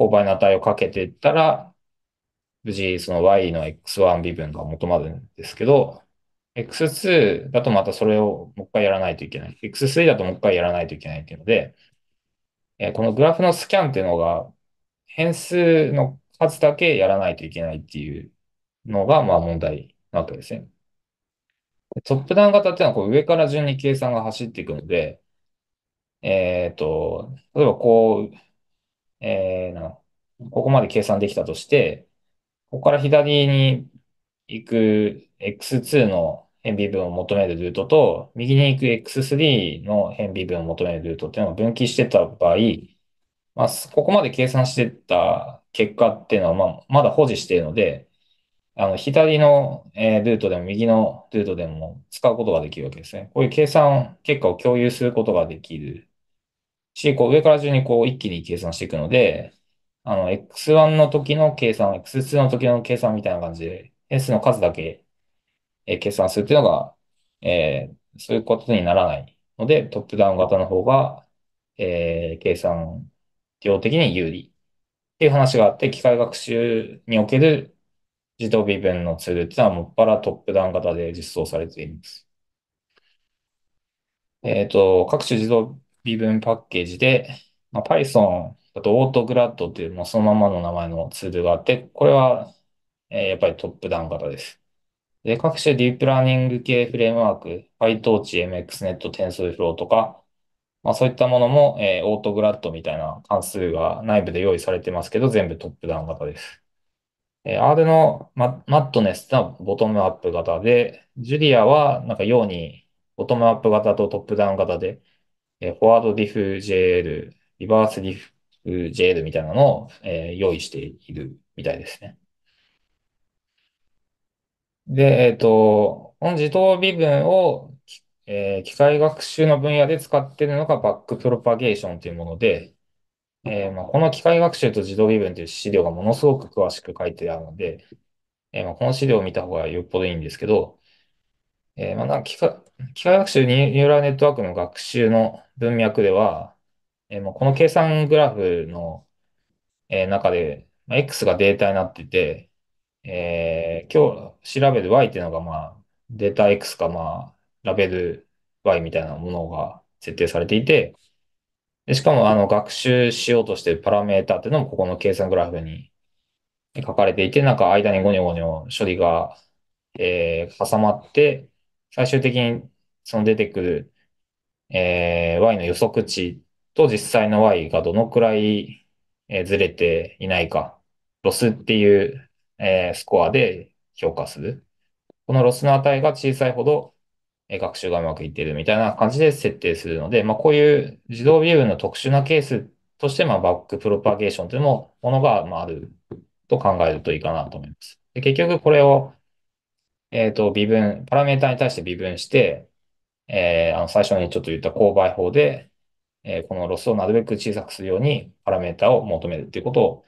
勾配の値をかけていったら、無事その y の x1 微分が求まるんですけど、x2 だとまたそれをもう一回やらないといけない。x3 だともう一回やらないといけないっていうので、えこのグラフのスキャンっていうのが変数の数だけやらないといけないっていうのがまあ問題なわけですね。トップダウン型っていうのはこう上から順に計算が走っていくので、えっ、ー、と、例えばこう、えー、ここまで計算できたとして、ここから左に行く x2 の変微分を求めるルートと、右に行く x3 の変微分を求めるルートっていうのを分岐してた場合、まあ、ここまで計算してた結果っていうのは、まあ、まだ保持しているので、あの、左の、えー、ルートでも右のルートでも使うことができるわけですね。こういう計算結果を共有することができるし、こう上から順にこう一気に計算していくので、あの、X1 の時の計算、X2 の時の計算みたいな感じで、変数の数だけ、え計算するっていうのが、えー、そういうことにならないので、トップダウン型の方が、えー、計算量的に有利っていう話があって、機械学習における自動微分のツールっていうのはもっぱらトップダウン型で実装されています。えっ、ー、と、各種自動微分パッケージで、まあ、Python だとオートグラッドというもうそのままの名前のツールがあって、これは、えーやっぱりトップダウン型です。で、各種ディープラーニング系フレームワーク、PyTorch、MXNet、TensorFlow とか、まあ、そういったものも、えーオートグラッドみたいな関数が内部で用意されてますけど、全部トップダウン型です。えー R のマ、a ットネス s はボトムアップ型で、ジュリアはなんかようにボトムアップ型とトップダウン型で、えフォワードディフ JL、リバースディフ JL みたいなのを、え用意しているみたいですね。で、えっ、と、この自動微分を、えー、機械学習の分野で使っているのがバックプロパゲーションというもので、えー、まあ、この機械学習と自動微分という資料がものすごく詳しく書いてあるので、えー、まあ、この資料を見た方がよっぽどいいんですけど、えまあ、機械機械学習ニューラルネットワークの学習の文脈では、えー、もうこの計算グラフの、えー、中で、まあ、X がデータになってて、えー、今日調べる Y っていうのが、まあ、データ X か、まあ、ラベル Y みたいなものが設定されていて、でしかも、あの、学習しようとしてるパラメータっていうのも、ここの計算グラフに書かれていて、なんか間にゴニョゴニョ処理が、えー、挟まって、最終的にその出てくる、えー、y の予測値と実際の y がどのくらい、えー、ずれていないか、ロスっていう、えー、スコアで評価する。このロスの値が小さいほど、えー、学習がうまくいっているみたいな感じで設定するので、まあ、こういう自動ビューの特殊なケースとして、まあ、バックプロパゲーションというものが、まあ、あると考えるといいかなと思います。で結局これをえっ、と、微分、パラメータに対して微分して、えー、あの、最初にちょっと言った勾配法で、えー、このロスをなるべく小さくするようにパラメータを求めるっていうことを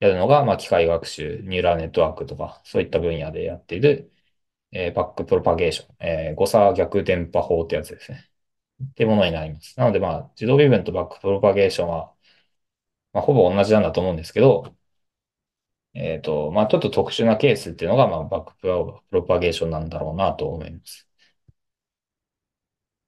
やるのが、まあ、機械学習、ニューラルネットワークとか、そういった分野でやっている、えー、バックプロパゲーション、えー、誤差逆電波法ってやつですね。ってものになります。なので、まあ、自動微分とバックプロパゲーションは、まあ、ほぼ同じなんだと思うんですけど、えっ、と、まあ、ちょっと特殊なケースっていうのが、まあ、バックプロパゲーションなんだろうなと思います。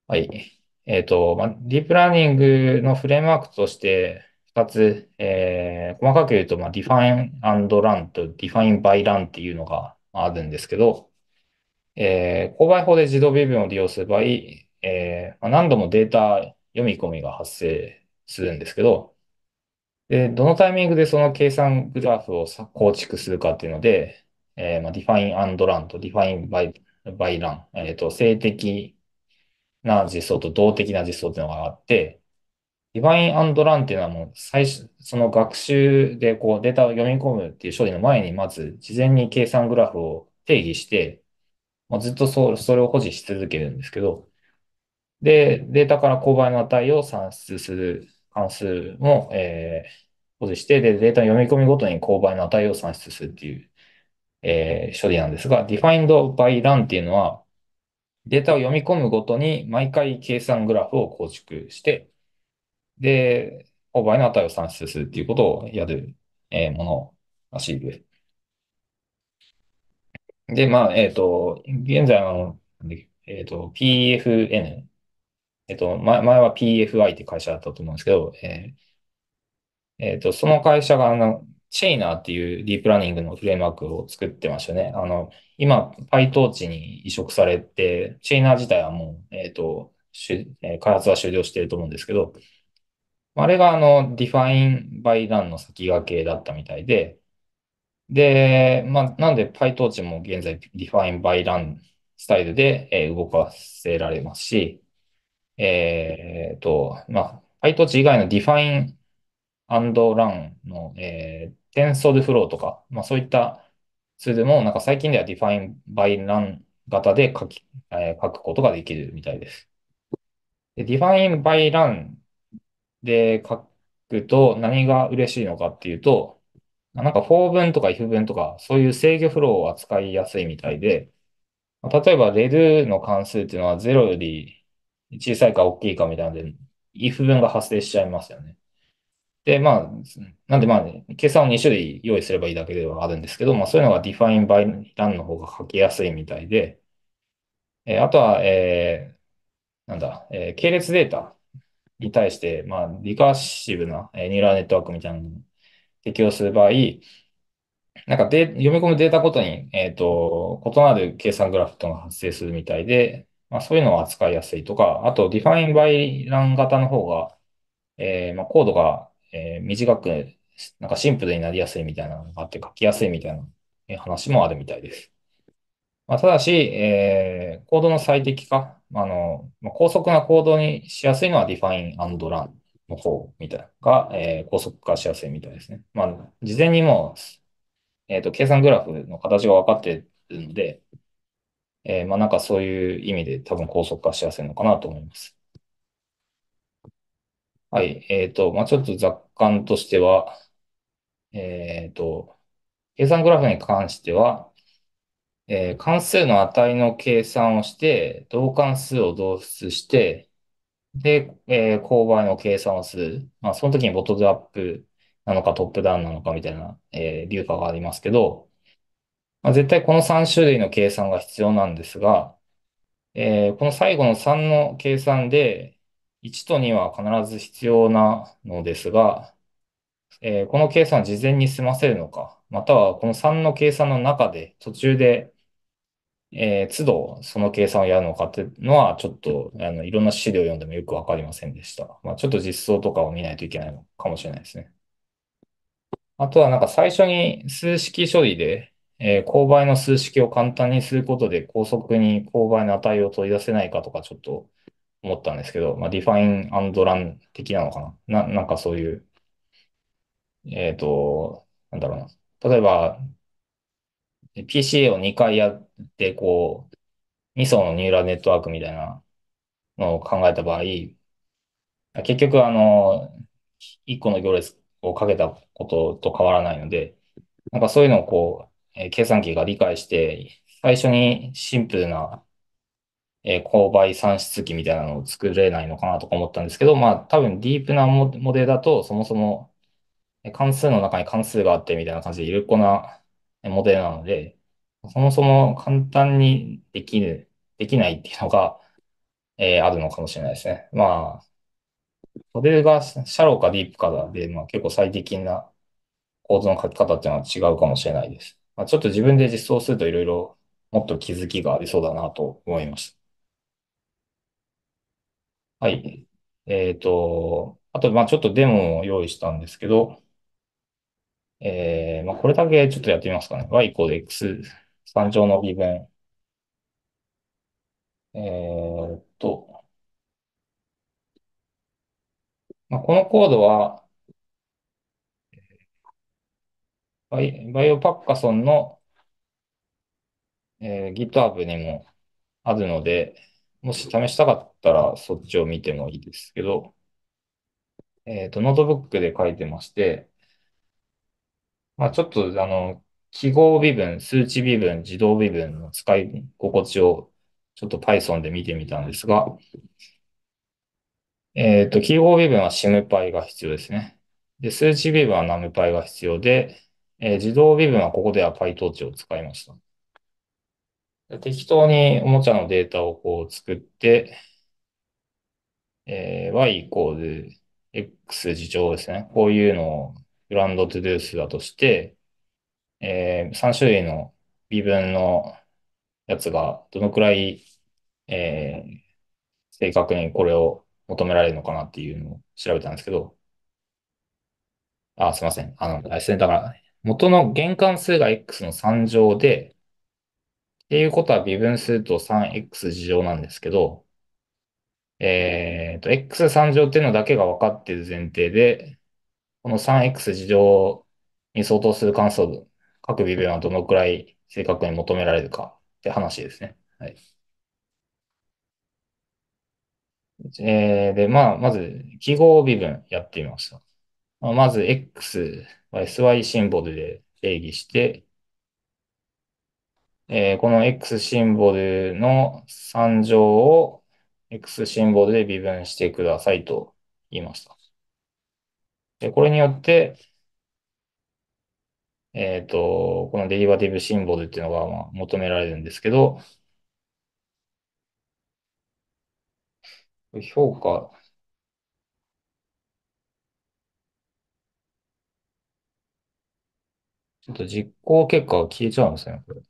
はい。えっ、と、まあ、ディープラーニングのフレームワークとして、二つ、えー、細かく言うと、まあ、ディファインアンドランとディファインバイランっていうのがあるんですけど、えー、購買法で自動微分を利用する場合、えー、まあ、何度もデータ読み込みが発生するんですけど、で、どのタイミングでその計算グラフを構築するかっていうので、えー、まあ、define and run と define by, by run、えっ、と、性的な実装と動的な実装っていうのがあって、define and run っていうのはもう最初、その学習でこうデータを読み込むっていう処理の前に、まず事前に計算グラフを定義して、まあ、ずっとそそれを保持し続けるんですけど、で、データから勾配の値を算出する関数も、えー、保持して、で、データの読み込みごとに勾配の値を算出するっていう、えー、処理なんですが、defined by run っていうのは、データを読み込むごとに毎回計算グラフを構築して、で、勾配の値を算出するっていうことをやる、えー、ものらしいです。で、まあ、えっ、ー、と、現在の、えっ、ー、と、PFN えっと、前は PFI って会社だったと思うんですけど、えー、えっと、その会社が、あの、チェイナーっていうディープラーニングのフレームワークを作ってましたね。あの、今、PyTorch に移植されて、チェイナー自体はもう、えっと、え開発は終了していると思うんですけど、あれがあの、Define by Run の先駆けだったみたいで、で、まあ、なんで PyTorch も現在 Define by Run スタイルで、え動かせられますし、えっと、まあ、PyTorch 以外の Define and Run の、えー、TensorFlow とか、まあ、そういったツールも、なんか最近では Define by Run 型で書き、えー、書くことができるみたいです。で、Define by Run で書くと何が嬉しいのかっていうと、なんか for 文とか if 文とか、そういう制御フローを扱いやすいみたいで、例えば rel の関数っていうのは0より小さいか大きいかみたいなんで、if 文が発生しちゃいますよね。で、まあ、なんでまあ、ね、計算を2種類用意すればいいだけではあるんですけど、まあそういうのが define by run の方が書きやすいみたいで、えー、あとは、えー、なんだ、えー、系列データに対して、まあ、リカーシブな、えニューラーネットワークみたいなのを適用する場合、なんかで読み込むデータごとに、えっ、と、異なる計算グラフとが発生するみたいで、まあ、そういうのは扱いやすいとか、あと Define by ラン n 型の方が、えー、まあ、コードが、えー、短く、なんかシンプルになりやすいみたいなのがあって書きやすいみたいな話もあるみたいです。まあ、ただし、えー、コードの最適化、あの、まあ、高速なコードにしやすいのは Define and Run の方みたいなが、えー、高速化しやすいみたいですね。まあ、事前にもえっ、と、計算グラフの形が分かっているので、えー、まあなんかそういう意味で多分高速化しやすいのかなと思います。はい。えっと、まあちょっと雑感としては、えっと、計算グラフに関しては、えー、関数の値の計算をして、同関数を導出して、で、えー、勾配の計算をする。まあ、その時にボトルアップなのかトップダウンなのかみたいな、えー、流派がありますけど、まあ、絶対この3種類の計算が必要なんですが、えー、この最後の3の計算で、1と2は必ず必要なのですが、えー、この計算は事前に済ませるのか、またはこの3の計算の中で途中で、えー、都度その計算をやるのかっていうのは、ちょっとあのいろんな資料を読んでもよくわかりませんでした。まあ、ちょっと実装とかを見ないといけないのかもしれないですね。あとはなんか最初に数式処理で、えー、勾配の数式を簡単にすることで高速に勾配の値を取り出せないかとかちょっと思ったんですけど、まあ、ディファインアンドラン的なのかな。な、なんかそういう、えっ、ー、と、なんだろうな。例えば、PCA を2回やって、こう、2層のニューラルネットワークみたいなのを考えた場合、結局、あの、1個の行列をかけたことと変わらないので、なんかそういうのをこう、えー、計算機が理解して、最初にシンプルな、えー、勾配算出器みたいなのを作れないのかなとか思ったんですけど、まあ多分ディープなモデルだと、そもそも関数の中に関数があってみたいな感じで有効なモデルなので、そもそも簡単にできる、できないっていうのが、えー、あるのかもしれないですね。まあ、モデルがシャローかディープかで、まあ、結構最適な構図の書き方っていうのは違うかもしれないです。まあ、ちょっと自分で実装するといろいろもっと気づきがありそうだなと思いました。はい。えっと、あと、まあちょっとデモを用意したんですけど、えー、まあこれだけちょっとやってみますかね。y イコール x 3乗の微分。えっと、まあ、このコードは、バイ、バイオパッカソンの、えー GitHub にもあるので、もし試したかったらそっちを見てもいいですけど、えっと、ノートブックで書いてまして、まあ、ちょっと、あの、記号微分、数値微分、自動微分の使い心地をちょっと Python で見てみたんですが、えっと、記号微分は SimPy が必要ですね。で、数値微分は NumPy が必要で、えー、自動微分はここでは PyTorch を使いました。適当におもちゃのデータをこう作って、えー、y イコール x 次乗ですね。こういうのをグランドトゥデュースだとして、えー、3種類の微分のやつがどのくらい、えー、正確にこれを求められるのかなっていうのを調べたんですけど、あ、すいません。あの、ですね。だから、元の玄関数が x の3乗で、っていうことは微分すると 3x 事乗なんですけど、えっ、と、x3 乗っていうのだけが分かっている前提で、この 3x 事乗に相当する関数各微分はどのくらい正確に求められるかって話ですね。はい。えー、で、まあ、まず、記号微分やってみました。まず、x sy シンボルで定義して、えー、この x シンボルの3乗を x シンボルで微分してくださいと言いました。でこれによって、えっ、ー、と、このデリバティブシンボルっていうのがまあ求められるんですけど、評価、ちょっと実行結果が消えちゃうんですね、これ。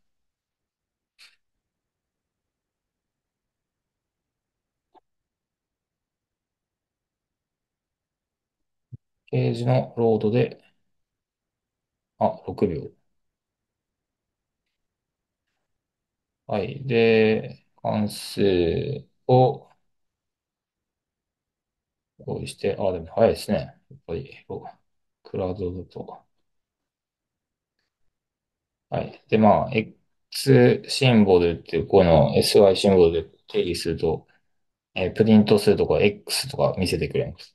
ページのロードで、あ、6秒。はい。で、関数を、こうして、あ、でも早いですね。やっぱり、クラウドだと。はい。で、まあ、X シンボルっていう、この SY シンボルで定義すると、えー、プリントするとこ X とか見せてくれます。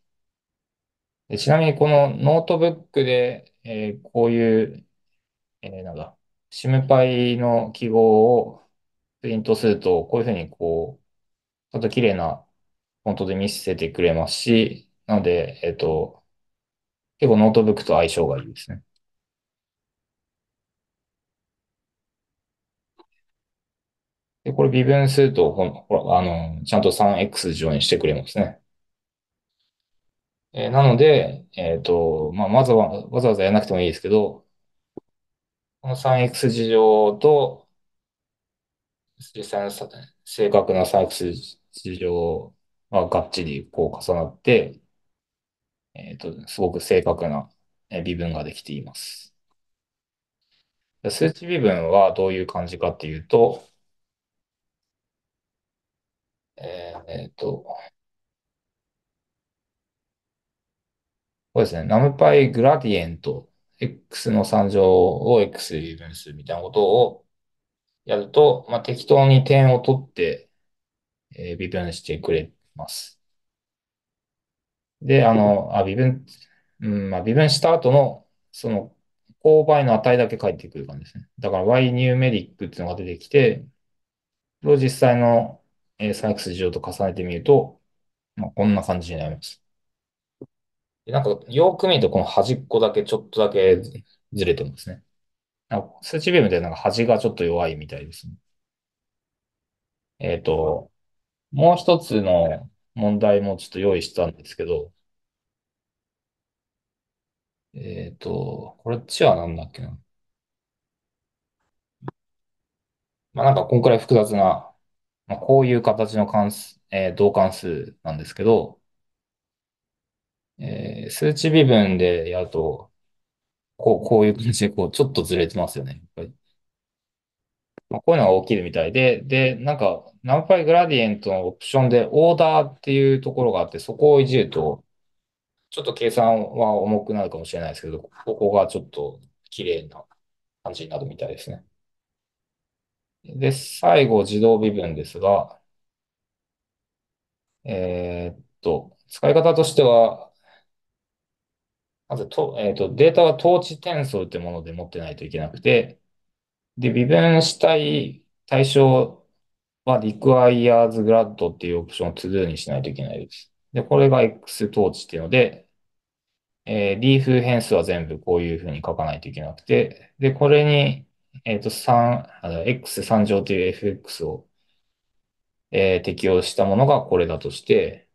でちなみに、このノートブックで、えー、こういう、えー、なんだ、シムパイの記号をプリントすると、こういうふうにこう、ちょっと綺麗なフォントで見せてくれますし、なので、えっ、と、結構ノートブックと相性がいいですね。で、これ微分すると、ほほら、あの、ちゃんと 3x 乗にしてくれますね。えー、なので、えっ、ー、と、まあ、まずは、わざわざやらなくてもいいですけど、この 3x 事乗と、実際の正確な 3x 事乗はがっちりこう重なって、えっ、ー、と、すごく正確な微分ができています。数値微分はどういう感じかっていうと、えーえっと、そうですね。ナムパイグラディエント、X の3乗を X で分するみたいなことをやると、まあ、適当に点を取って、えー、微分してくれます。で、あの、あ、微分、うん、まあ、微分した後の、その、勾配の値だけ返ってくる感じですね。だから Y ニューメリックっていうのが出てきて、実際のえー、サークス情と重ねてみると、まあ、こんな感じになります。でなんか、よく見ると、この端っこだけ、ちょっとだけずれてますね。なんかスチビームでなんか端がちょっと弱いみたいですね。えっと、もう一つの問題もちょっと用意したんですけど、えっと、こっちはなんだっけな。まあなんかこんくらい複雑なまあ、こういう形の関数、えー同関数なんですけど、えー数値微分でやると、こう、こういう感じで、こう、ちょっとずれてますよね。やっぱりまあ、こういうのが起きるみたいで、で、なんか、ナ u パイグラディエントのオプションで、オーダーっていうところがあって、そこをいじると、ちょっと計算は重くなるかもしれないですけど、ここがちょっと綺麗な感じになるみたいですね。で、最後、自動微分ですが、えーっと、使い方としては、まずと、えーっと、データは統治転送ってもので持ってないといけなくて、で、微分したい対象は requires grad っていうオプションを todo にしないといけないです。で、これが x 等値っていうので、えー、リーフ変数は全部こういうふうに書かないといけなくて、で、これに、えっ、ー、と、3、あの、X3 乗という FX を、えー、適用したものがこれだとして、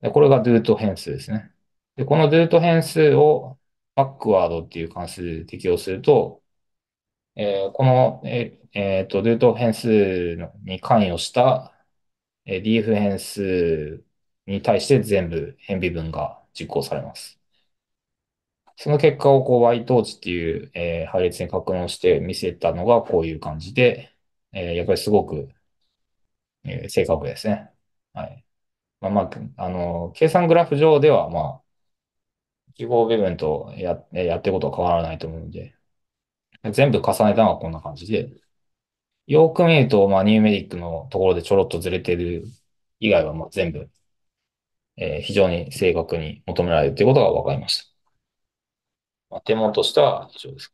でこれがドゥート変数ですね。で、このドゥート変数をバックワードっていう関数で適用すると、えー、この、えっ、えー、と、ルート変数に関与した、えー、DF 変数に対して全部変微分が実行されます。その結果をこう Y ーチっていう、えー、配列に格納して見せたのがこういう感じで、えー、やっぱりすごく、えー、正確ですね。はい。まあ、まあ、あの、計算グラフ上では、まあ、記号部分とややってることは変わらないと思うので、全部重ねたのはこんな感じで、よく見ると、まあ、ニューメディックのところでちょろっとずれてる以外は、まあ、全部、えー、非常に正確に求められるということが分かりました。まあ、テとしては以上です。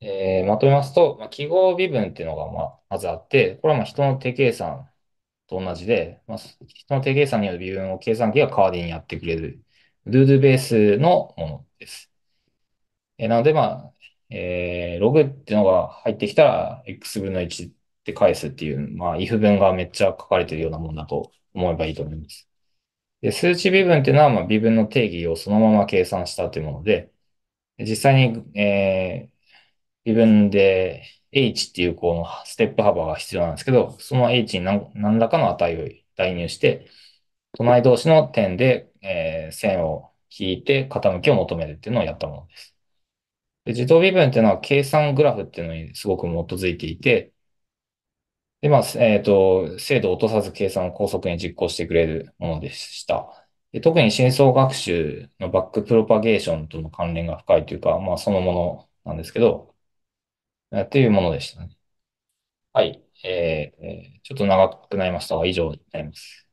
えー、まとめますと、まあ、記号微分っていうのが、まあ、まずあって、これはまあ人の手計算と同じで、まあ、人の手計算による微分を計算機が代わりにやってくれる、ルールベースのものです。えー、なので、まあ、えー、ログっていうのが入ってきたら、x 分の1って返すっていう、まあ、if 文がめっちゃ書かれてるようなもんだと思えばいいと思います。で数値微分っていうのは、まあ、微分の定義をそのまま計算したというもので、実際に、えー、微分で h っていうこのステップ幅が必要なんですけど、その h に何何らかの値を代入して、隣同士の点で、えー、線を引いて傾きを求めるっていうのをやったものです。で自動微分っていうのは計算グラフっていうのにすごく基づいていて、で、まあ、えっ、ー、と、精度を落とさず計算を高速に実行してくれるものでした。で特に深層学習のバックプロパゲーションとの関連が深いというか、まあ、そのものなんですけど、というものでしたね。はい。えー、ちょっと長くなりましたが、以上になります。